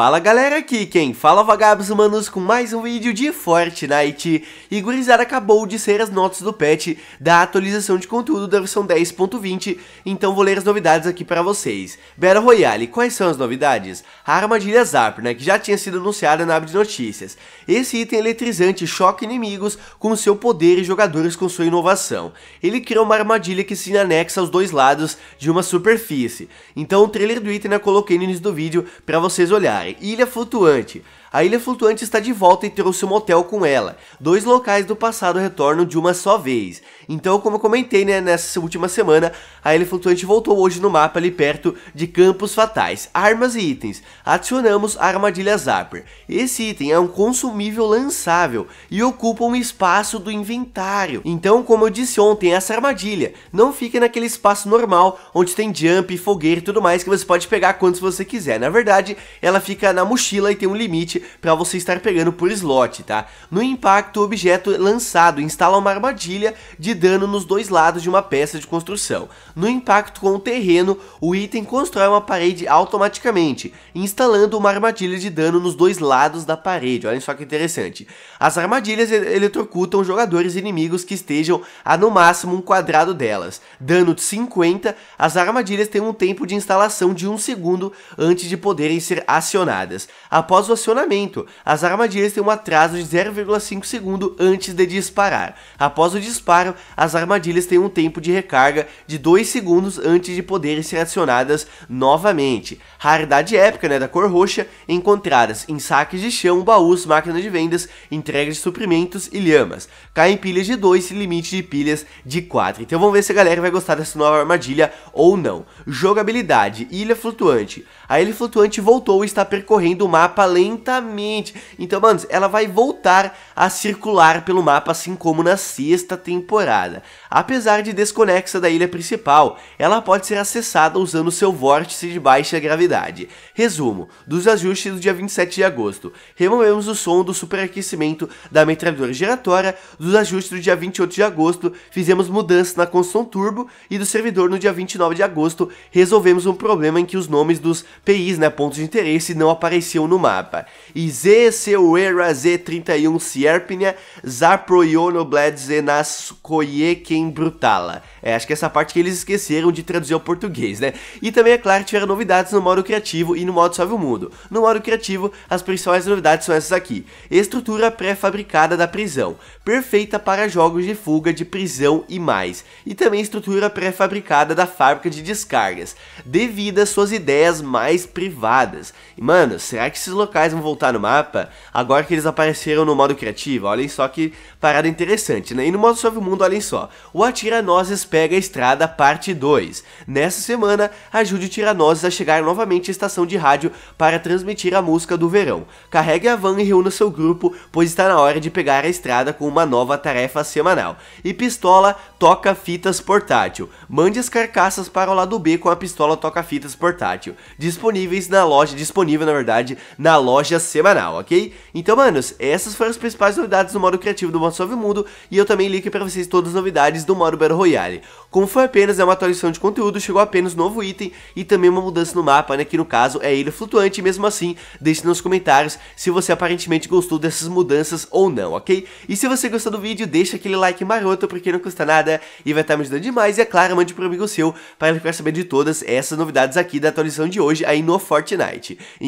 Fala galera aqui, quem fala é vagabos humanos com mais um vídeo de Fortnite E gurizada acabou de ser as notas do patch da atualização de conteúdo da versão 10.20 Então vou ler as novidades aqui pra vocês Battle Royale, quais são as novidades? A armadilha Zap, né, que já tinha sido anunciada na aba de notícias Esse item eletrizante choca inimigos com seu poder e jogadores com sua inovação Ele cria uma armadilha que se anexa aos dois lados de uma superfície Então o trailer do item eu coloquei no início do vídeo pra vocês olharem cara, Ilha Flutuante. A Ilha Flutuante está de volta e trouxe o um motel com ela. Dois locais do passado retornam de uma só vez. Então, como eu comentei né, nessa última semana, a Ilha Flutuante voltou hoje no mapa ali perto de Campos Fatais. Armas e itens. Adicionamos a armadilha Zapper. Esse item é um consumível lançável e ocupa um espaço do inventário. Então, como eu disse ontem, essa armadilha não fica naquele espaço normal onde tem jump, fogueira e tudo mais que você pode pegar quantos você quiser. Na verdade, ela fica fica na mochila e tem um limite para você estar pegando por slot, tá? No impacto, o objeto lançado instala uma armadilha de dano nos dois lados de uma peça de construção. No impacto com o terreno, o item constrói uma parede automaticamente, instalando uma armadilha de dano nos dois lados da parede. Olha só que interessante. As armadilhas eletrocutam jogadores inimigos que estejam a no máximo um quadrado delas. Dano de 50, as armadilhas têm um tempo de instalação de um segundo antes de poderem ser acionadas acionadas. Após o acionamento, as armadilhas têm um atraso de 0,5 segundo antes de disparar. Após o disparo, as armadilhas têm um tempo de recarga de 2 segundos antes de poderem ser acionadas novamente. Raridade épica né, da cor roxa, encontradas em saques de chão, baús, máquinas de vendas, entregas de suprimentos e lhamas. em pilhas de 2 e limite de pilhas de 4. Então vamos ver se a galera vai gostar dessa nova armadilha ou não. Jogabilidade, ilha flutuante. A ilha flutuante voltou e está percorrendo o mapa lentamente. Então, mano, ela vai voltar a circular pelo mapa, assim como na sexta temporada. Apesar de desconexa da ilha principal, ela pode ser acessada usando seu vórtice de baixa gravidade. Resumo, dos ajustes do dia 27 de agosto, removemos o som do superaquecimento da metralhadora giratória, dos ajustes do dia 28 de agosto, fizemos mudanças na construção turbo e do servidor no dia 29 de agosto, resolvemos um problema em que os nomes dos PIs, né, pontos de interesse, não apareciam no mapa. era Z31 Sierpnia Zaproionobledze Nascoiequen Brutala. É, acho que essa parte que eles esqueceram de traduzir ao português, né? E também, é claro, tiveram novidades no modo criativo e no modo Salve o Mundo. No modo criativo, as principais novidades são essas aqui. Estrutura pré-fabricada da prisão, perfeita para jogos de fuga de prisão e mais. E também estrutura pré-fabricada da fábrica de descargas, devido às suas ideias mais privadas mano, será que esses locais vão voltar no mapa? Agora que eles apareceram no modo criativo, olhem só que parada interessante, né? E no modo sobre o mundo, olhem só, o Atiranoses pega a estrada parte 2. Nessa semana, ajude o Tiranoses a chegar novamente à estação de rádio para transmitir a música do verão. Carregue a van e reúna seu grupo, pois está na hora de pegar a estrada com uma nova tarefa semanal. E Pistola toca fitas portátil. Mande as carcaças para o lado B com a pistola toca fitas portátil, disponíveis na loja disponível disponível, na verdade, na loja semanal, ok? Então, manos, essas foram as principais novidades do modo criativo do Microsoft Mundo e eu também link para vocês todas as novidades do modo Battle Royale. Como foi apenas é uma atualização de conteúdo, chegou apenas um novo item e também uma mudança no mapa, né, que no caso é ilha flutuante, mesmo assim, deixe nos comentários se você aparentemente gostou dessas mudanças ou não, ok? E se você gostou do vídeo, deixa aquele like maroto, porque não custa nada e vai estar tá me ajudando demais, e é claro, mande para um amigo seu para ele ficar sabendo de todas essas novidades aqui da atualização de hoje aí no Fortnite. E